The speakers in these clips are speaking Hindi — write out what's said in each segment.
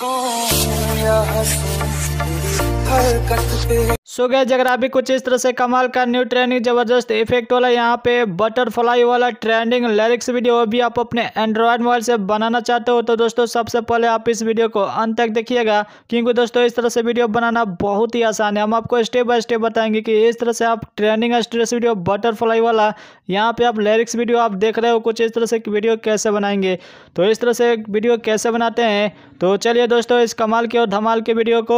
सो गए अगर कुछ इस तरह से कमाल का न्यू ट्रेंडिंग जबरदस्त इफेक्ट वाला यहाँ पे बटरफ्लाई वाला ट्रेंडिंग लिरिक्स वीडियो अभी आप अपने एंड्रॉयड मोबाइल से बनाना चाहते हो तो दोस्तों सबसे पहले आप इस वीडियो को अंत तक देखिएगा क्योंकि दोस्तों इस तरह से वीडियो बनाना बहुत ही आसान है हम आपको स्टेप बाय स्टेप बताएंगे कि इस तरह से आप ट्रेंडिंग स्ट्रेस वीडियो बटरफ्लाई वाला यहाँ पे आप लिरिक्स वीडियो आप देख रहे हो कुछ इस तरह से वीडियो कैसे बनाएंगे तो इस तरह से वीडियो कैसे बनाते हैं तो चलिए दोस्तों इस कमाल के और धमाल के वीडियो को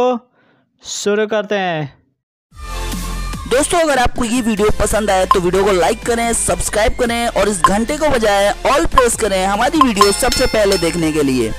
शुरू करते हैं दोस्तों अगर आपको ये वीडियो पसंद आए तो वीडियो को लाइक करें सब्सक्राइब करें और इस घंटे को बजाय ऑल प्रेस करें हमारी वीडियो सबसे पहले देखने के लिए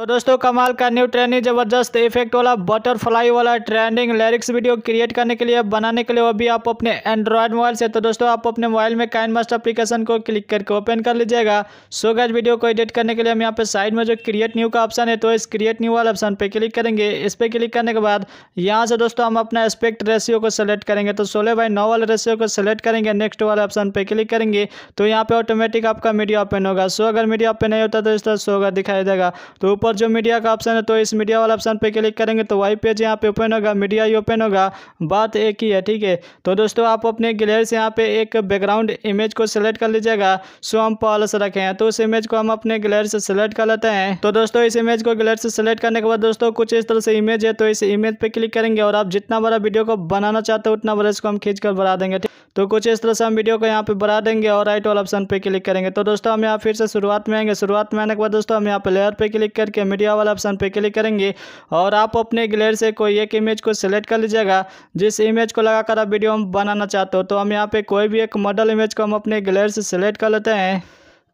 तो दोस्तों कमाल का न्यू ट्रेंडिंग ज़बरदस्त इफेक्ट वाला बटरफ्लाई वाला ट्रेंडिंग लिरिक्स वीडियो क्रिएट करने के लिए बनाने के लिए वो भी आप अपने एंड्रॉयड मोबाइल से तो दोस्तों आप अपने मोबाइल में काइन मास्टर अपलीकेशन को क्लिक करके ओपन कर लीजिएगा सो गैज वीडियो को एडिट करने के लिए हम यहाँ पे साइड में जो क्रिएट न्यू का ऑप्शन है तो इस क्रिएट न्यू वाला ऑप्शन पर क्लिक करेंगे इस पर क्लिक करने के बाद यहाँ से दोस्तों हम अपना एस्पेक्ट रेशियो को सेलेक्ट करेंगे तो सोलह बाई नौ वाले रेशियो को सेलेक्ट करेंगे नेक्स्ट वाले ऑप्शन पर क्लिक करेंगे तो यहाँ पर ऑटोमेटिक आपका मीडिया ओपन होगा सो अगर मीडिया ओपन नहीं होता तो इस तरह सो होगा दिखाई देगा तो ऊपर ऊपर जो मीडिया का ऑप्शन है तो इस मीडिया वाला ऑप्शन पे क्लिक करेंगे तो वही पेज यहाँ पे ओपन होगा मीडिया ही ओपन होगा बात एक ही है ठीक है तो दोस्तों आप अपने गिलेर से यहाँ पे एक बैकग्राउंड इमेज को सिलेक्ट कर लीजिएगा सो हम पॉलस रखे हैं तो उस इमेज को हम अपने गिलेर से सिलेक्ट कर लेते हैं तो दोस्तों इस इमेज को गिलेर से सिलेक्ट करने के बाद दोस्तों कुछ इस तरह से इमेज है तो इस इमेज पर क्लिक करेंगे और आप जितना बड़ा वीडियो को बनाना चाहते हो उतना बड़ा इसको हम खींच कर बढ़ा देंगे ठीक तो कुछ इस तरह से हम वीडियो को यहाँ पे बढ़ा देंगे और राइट वाला ऑप्शन पे क्लिक करेंगे तो दोस्तों हम यहाँ फिर से शुरुआत में आएंगे शुरुआत में आने के बाद दोस्तों हम यहाँ पे लेयर पे क्लिक करके मीडिया वाला ऑप्शन पे क्लिक करेंगे और आप अपने ग्लेयर से कोई एक इमेज को सिलेक्ट कर लीजिएगा जिस इमेज को लगाकर आप वीडियो हम बनाना चाहते हो तो हम यहाँ पे कोई भी एक मॉडल इमेज को हम अपने ग्लेयर से सिलेक्ट कर लेते हैं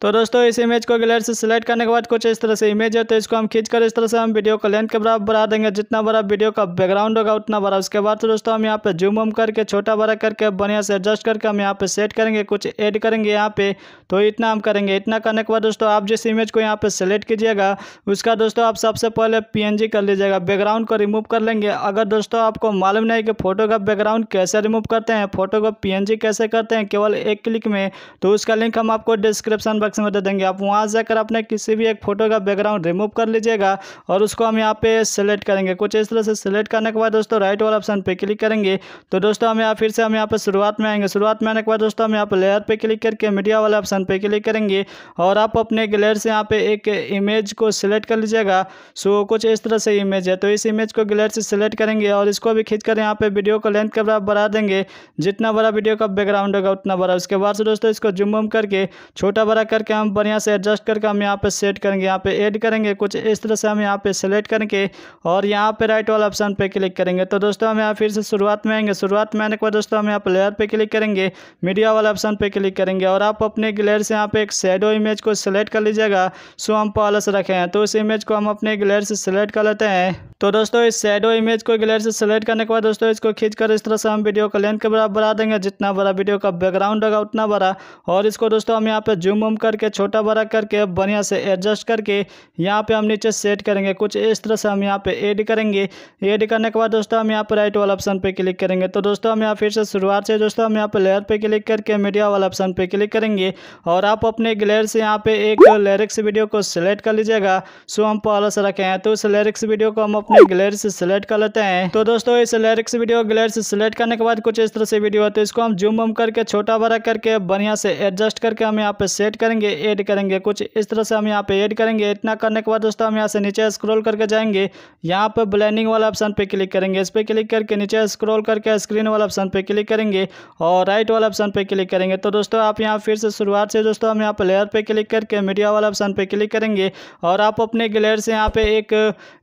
तो दोस्तों इस इमेज को गैलरी से सिलेक्ट करने के बाद कुछ इस तरह से इमेज है तो इसको हम खींचकर इस तरह से हम वीडियो का लेंथ के बराबर बढ़ा देंगे जितना बड़ा वीडियो का बैकग्राउंड होगा उतना बड़ा उसके बाद तो दोस्तों हम यहाँ पे जूम वूम करके छोटा बड़ा करके बढ़िया से एडजस्ट करके हम यहाँ पे सेट करेंगे कुछ ऐड करेंगे यहाँ पे तो इतना हम करेंगे इतना करने के बाद दोस्तों आप जिस इमेज को यहाँ पर सेलेक्ट कीजिएगा उसका दोस्तों आप सबसे पहले पी कर लीजिएगा बैकग्राउंड को रिमूव कर लेंगे अगर दोस्तों आपको मालूम नहीं कि फ़ोटो का बैकग्राउंड कैसे रिमूव करते हैं फ़ोटो को पी कैसे करते हैं केवल एक क्लिक में तो उसका लिंक हम आपको डिस्क्रिप्शन बॉक्स में दे देंगे आप वहाँ जाकर अपने किसी भी एक फोटो का बैकग्राउंड रिमूव कर लीजिएगा और उसको हम यहाँ पे सेलेक्ट करेंगे कुछ इस तरह से सेलेक्ट करने के बाद दोस्तों राइट वाला ऑप्शन पे क्लिक करेंगे तो दोस्तों हम यहाँ फिर से हम यहाँ पर शुरुआत में आएंगे शुरुआत में आने के बाद दोस्तों हम यहाँ पर लेयर पर क्लिक करके मीडिया वाले ऑप्शन पर क्लिक करेंगे और आप अपने ग्लेयर से यहाँ पर एक इमेज को सिलेक्ट कर लीजिएगा सो कुछ इस तरह से इमेज है तो इस इमेज को ग्लेयर से सिलेक्ट करेंगे और इसको भी खींच कर यहाँ पे वीडियो को लेंथ का बढ़ा देंगे जितना बड़ा वीडियो का बैकग्राउंड होगा उतना बड़ा उसके बाद से दोस्तों इसको जुम करके छोटा बड़ा करके हम बढ़िया से एडजस्ट करके हम यहाँ पे सेट करेंगे यहाँ पे ऐड करेंगे कुछ इस तरह से हम यहाँ पे सेलेक्ट करके और यहाँ पे राइट वाला ऑप्शन पे क्लिक करेंगे तो दोस्तों हम यहाँ फिर से शुरुआत में आएंगे शुरुआत में आने के बाद दोस्तों हम यहाँ पे लेयर पे क्लिक करेंगे मीडिया वाला ऑप्शन पे क्लिक करेंगे और आप अपने ग्लेयर से यहाँ पे एक शेडो इमेज को सिलेक्ट कर लीजिएगा सो हम पालस रखे हैं तो उस इमेज को हम अपने ग्लेयर से सिलेक्ट कर लेते हैं तो दोस्तों इस शेडो इमेज को ग्लेयर से सिलेक्ट करने के बाद दोस्तों इसको खींचकर इस तरह से हम वीडियो का लेंथ के बराबर बढ़ा देंगे जितना बड़ा वीडियो का बैकग्राउंड होगा उतना बड़ा और इसको दोस्तों हम यहाँ पे जूम वूम करके छोटा बड़ा करके बढ़िया से एडजस्ट करके यहाँ पे हम नीचे सेट करेंगे कुछ इस तरह से हम यहाँ पे ऐड करेंगे ऐड करने के बाद दोस्तों हम यहाँ पर राइट वाला ऑप्शन पे क्लिक करेंगे तो दोस्तों हम यहाँ फिर से शुरुआत से दोस्तों हम यहाँ पर लेयर पे क्लिक करके मीडिया वाला ऑप्शन पे क्लिक करेंगे और आप अपने ग्लेयर से यहाँ पे एक लेरिक्स वीडियो को सिलेक्ट कर लीजिएगा सो हम पहले से रखे हैं तो उस लेरिक्स वीडियो को हम अपने ग्लेयर से सिलेक्ट कर लेते हैं तो दोस्तों इस लेरिक्स वीडियो ग्लेयर से सिलेक्ट करने के बाद कुछ इस तरह से वीडियो है तो इसको हम जूम वम करके छोटा बड़ा करके बढ़िया से एडजस्ट करके हम यहाँ पे सेट करेंगे करेंगे ऐड करेंगे कुछ इस तरह से हम यहाँ पे ऐड करेंगे इतना करने के बाद दोस्तों हम यहाँ से नीचे स्क्रॉल करके जाएंगे यहाँ पर ब्लेंडिंग वाला ऑप्शन पे क्लिक करेंगे इस पर क्लिक करके नीचे स्क्रॉल करके स्क्रीन वाला ऑप्शन पे क्लिक करेंगे और राइट वाला ऑप्शन पे क्लिक करेंगे तो दोस्तों आप यहाँ फिर से शुरुआत से दोस्तों हम यहाँ पर लेयर पर क्लिक करके मीडिया वाला ऑप्शन पर क्लिक करेंगे और आप अपने ग्लेयर से यहाँ पे एक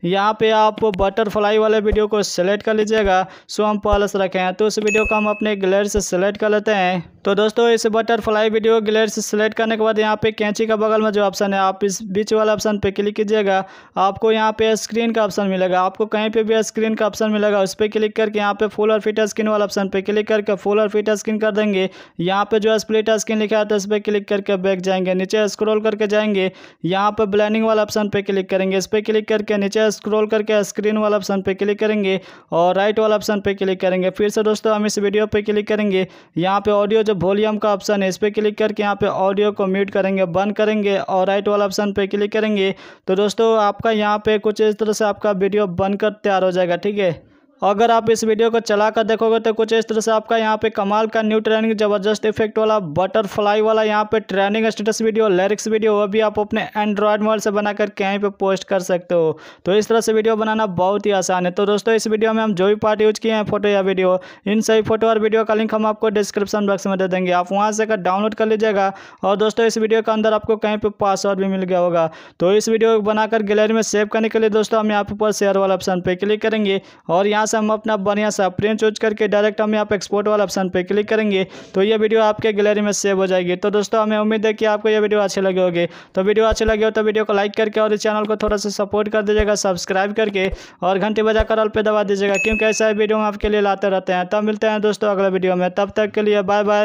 यहाँ पे आप बटरफ्लाई वाले वीडियो को सेलेक्ट कर लीजिएगा सो हम पॉलस रखे हैं तो उस वीडियो को हम अपने ग्लेयर से सेलेक्ट कर लेते हैं तो दोस्तों इस बटरफ्लाई वीडियो ग्लेयर से सिलेक्ट करने के बाद यहाँ पे कैंची का बगल में जो ऑप्शन है आप इस बीच वाला ऑप्शन पे क्लिक कीजिएगा आपको यहाँ पे स्क्रीन का ऑप्शन मिलेगा आपको कहीं पे भी स्क्रीन का ऑप्शन मिलेगा उस पर क्लिक करके यहाँ पे फुल और फिट स्क्रीन वाला ऑप्शन पे क्लिक करके फुल और फिट स्क्रीन कर देंगे यहाँ पे जो स्प्लिट स्क्रीन लिखा है तो इस पर क्लिक करके बैक जाएंगे नीचे स्क्रोल करके जाएंगे यहाँ पर ब्लैंडिंग वाला ऑप्शन पे क्लिक करेंगे इस पर क्लिक करके नीचे स्क्रोल करके स्क्रीन वाला ऑप्शन पे क्लिक करेंगे और राइट वाला ऑप्शन पे क्लिक करेंगे फिर से दोस्तों हम इस वीडियो पे क्लिक करेंगे यहाँ पे ऑडियो से वॉल्यूम का ऑप्शन है इस पर क्लिक करके यहाँ पे ऑडियो को म्यूट करेंगे बंद करेंगे और राइट वाला ऑप्शन पे क्लिक करेंगे तो दोस्तों आपका यहाँ पे कुछ इस तरह से आपका वीडियो बनकर तैयार हो जाएगा ठीक है अगर आप इस वीडियो को चला कर देखोगे तो कुछ इस तरह से आपका यहाँ पे कमाल का न्यू ट्रेनिंग जबरदस्त इफेक्ट वाला बटरफ्लाई वाला यहाँ पे training status video lyrics video वह भी आप अपने एंड्रॉयड मोबाइल से बनाकर कहीं पर पोस्ट कर सकते हो तो इस तरह से वीडियो बनाना बहुत ही आसान है तो दोस्तों इस वीडियो में हम जो भी पार्ट यूज किए हैं फोटो या वीडियो इन सभी फोटो और वीडियो का लिंक हम आपको डिस्क्रिप्शन बॉक्स में दे देंगे आप वहाँ से डाउनलोड कर लीजिएगा और दोस्तों इस वीडियो के अंदर आपको कहीं पर पासवर्ड भी मिल गया होगा तो इस वीडियो को बनाकर गैलरी में सेव करने के लिए दोस्तों हम यहाँ पर शेयर वाला ऑप्शन पर क्लिक करेंगे और यहाँ से हम अपना बढ़िया सा प्रिंट चूज करके डायरेक्ट हम यहाँ पे एक्सपोर्ट वाला ऑप्शन पर क्लिक करेंगे तो ये वीडियो आपके गैलरी में सेव हो जाएगी तो दोस्तों हमें उम्मीद है कि आपको ये वीडियो अच्छी लगे होगी तो वीडियो अच्छे लगे हो तो वीडियो को लाइक करके और इस चैनल को थोड़ा सा सपोर्ट कर दीजिएगा सब्सक्राइब करके और घंटी बजा कर पर दबा दीजिएगा क्योंकि ऐसा वीडियो हम आपके लिए लाते रहते हैं तब मिलते हैं दोस्तों अगले वीडियो में तब तक के लिए बाय बाय